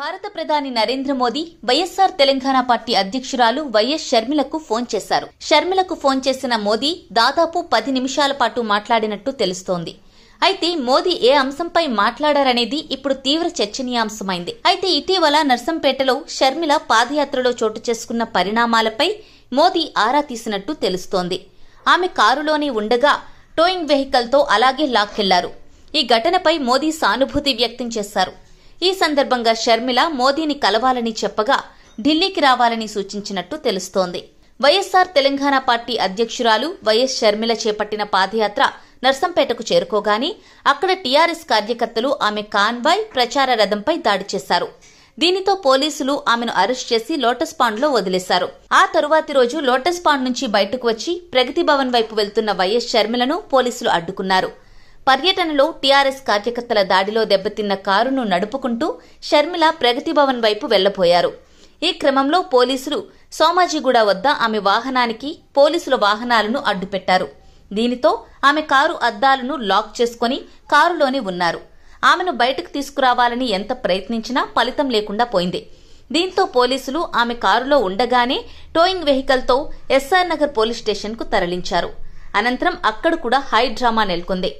భారత ప్రధాని నరేంద్ర మోదీ వైఎస్సార్ తెలంగాణ పార్టీ అధ్యక్షురాలు వైఎస్ షర్మిలకు ఫోన్ చేశారు షర్మిలకు ఫోన్ చేసిన మోదీ దాదాపు పది నిమిషాల పాటు మాట్లాడినట్టు తెలుస్తోంది అయితే మోదీ ఏ అంశంపై మాట్లాడారనేది ఇప్పుడు తీవ్ర చర్చనీయాంశమైంది అయితే ఇటీవల నర్సంపేటలో షర్మిల పాదయాత్రలో చోటు చేసుకున్న పరిణామాలపై మోదీ ఆరా తీసినట్టు తెలుస్తోంది ఆమె కారులోనే ఉండగా టోయింగ్ వెహికల్తో అలాగే లాక్కెళ్లారు ఈ ఘటనపై మోదీ సానుభూతి వ్యక్తం చేశారు ఈ సందర్భంగా షర్మిల మోదీని కలవాలని చెప్పగా ఢిల్లీకి రావాలని సూచించినట్టు తెలుస్తోంది వైఎస్సార్ తెలంగాణ పార్టీ అధ్యక్షురాలు వైఎస్ షర్మిల చేపట్టిన పాదయాత్ర నర్సంపేటకు చేరుకోగానే అక్కడ టీఆర్ఎస్ కార్యకర్తలు ఆమె కాన్వాయ్ ప్రచార రథంపై దాడి చేశారు దీనితో పోలీసులు ఆమెను అరెస్ట్ చేసి లోటస్ పాండ్లో వదిలేశారు ఆ తరువాతి రోజు లోటస్ పాండ్ నుంచి బయటకు వచ్చి ప్రగతి భవన్ వైపు వెళ్తున్న వైఎస్ షర్మిలను పోలీసులు అడ్డుకున్నారు పర్యటనలో టీఆర్ఎస్ కార్యకర్తల దాడిలో దెబ్బతిన్న కారును నడుపుకుంటూ షర్మిల ప్రగతి భవన్ వైపు వెళ్లబోయారు ఈ క్రమంలో పోలీసులు సోమాజిగూడ వద్ద ఆమె వాహనానికి పోలీసుల వాహనాలను అడ్డుపెట్టారు దీనితో ఆమె కారు అద్దాలను లాక్ చేసుకుని కారులోనే ఉన్నారు ఆమెను బయటకు తీసుకురావాలని ఎంత ప్రయత్నించినా ఫలితం లేకుండా పోయింది దీంతో పోలీసులు ఆమె కారులో ఉండగానే టోయింగ్ వెహికల్తో ఎస్ఆర్ నగర్ పోలీస్ స్టేషన్కు తరలించారు అనంతరం అక్కడ కూడా హై డ్రామా నెలకొంది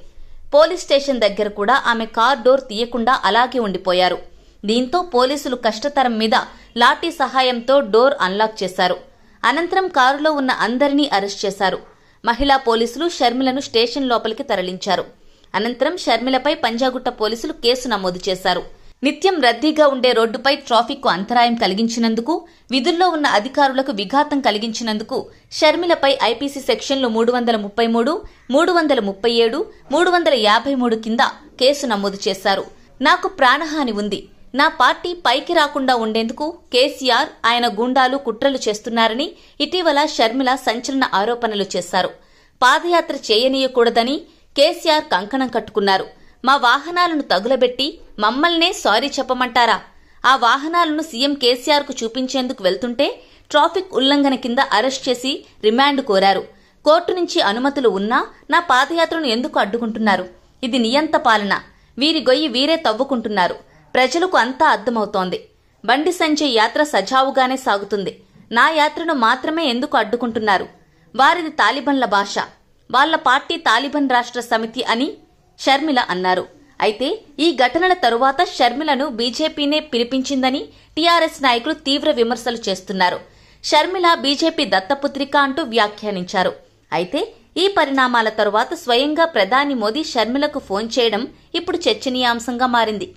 పోలీస్ స్టేషన్ దగ్గర కూడా ఆమె కార్ డోర్ తీయకుండా అలాగే ఉండిపోయారు దీంతో పోలీసులు కష్టతరం మీద లాఠీ సహాయంతో డోర్ అన్లాక్ చేశారు అనంతరం కారులో ఉన్న అందరినీ అరెస్ట్ చేశారు మహిళా పోలీసులు షర్మిలను స్టేషన్ లోపలికి తరలించారు అనంతరం షర్మిలపై పంజాగుట్ట పోలీసులు కేసు నమోదు చేశారు నిత్యం రద్దీగా ఉండే రోడ్డుపై ట్రాఫిక్కు అంతరాయం కలిగించినందుకు విధుల్లో ఉన్న అధికారులకు విఘాతం కలిగించినందుకు షర్మిలపై ఐపీసీ సెక్షన్లు మూడు వందల ముప్పై మూడు మూడు వందల ముప్పై ఏడు మూడు వందల యాభై మూడు కింద కేసు నమోదు చేశారు నాకు ప్రాణహాని ఉంది నా పార్టీ పైకి రాకుండా ఉండేందుకు కేసీఆర్ ఆయన గూండాలు కుట్రలు చేస్తున్నారని ఇటీవల షర్మిల సంచలన ఆరోపణలు చేశారు పాదయాత్ర చేయనీయకూడదని కేసీఆర్ కంకణం కట్టుకున్నారు మా వాహనాలను తగులబెట్టి మమ్మల్నే సారీ చెప్పమంటారా ఆ వాహనాలను సీఎం కేసీఆర్కు చూపించేందుకు వెళ్తుంటే ట్రాఫిక్ ఉల్లంఘన కింద అరెస్ట్ చేసి రిమాండ్ కోరారు కోర్టు నుంచి అనుమతులు ఉన్నా నా పాదయాత్రను ఎందుకు అడ్డుకుంటున్నారు ఇది నియంత పాలన వీరి గొయ్యి వీరే తవ్వుకుంటున్నారు ప్రజలకు అంతా అర్థమవుతోంది బండి సంజయ్ యాత్ర సజావుగానే సాగుతుంది నా యాత్రను మాత్రమే ఎందుకు అడ్డుకుంటున్నారు వారిది తాలిబన్ల భాష వాళ్ల పార్టీ తాలిబన్ రాష్ట్ర సమితి అని షర్మిల అన్నారు అయితే ఈ ఘటనల తరువాత షర్మిలను బీజేపీనే పిలిపించిందని టీఆర్ఎస్ నాయకులు తీవ్ర విమర్శలు చేస్తున్నారు షర్మిల బీజేపీ దత్తపుత్రిక అంటూ వ్యాఖ్యానించారు అయితే ఈ పరిణామాల తరువాత స్వయంగా ప్రధాని మోదీ షర్మిలకు ఫోన్ చేయడం ఇప్పుడు చర్చనీయాంశంగా మారింది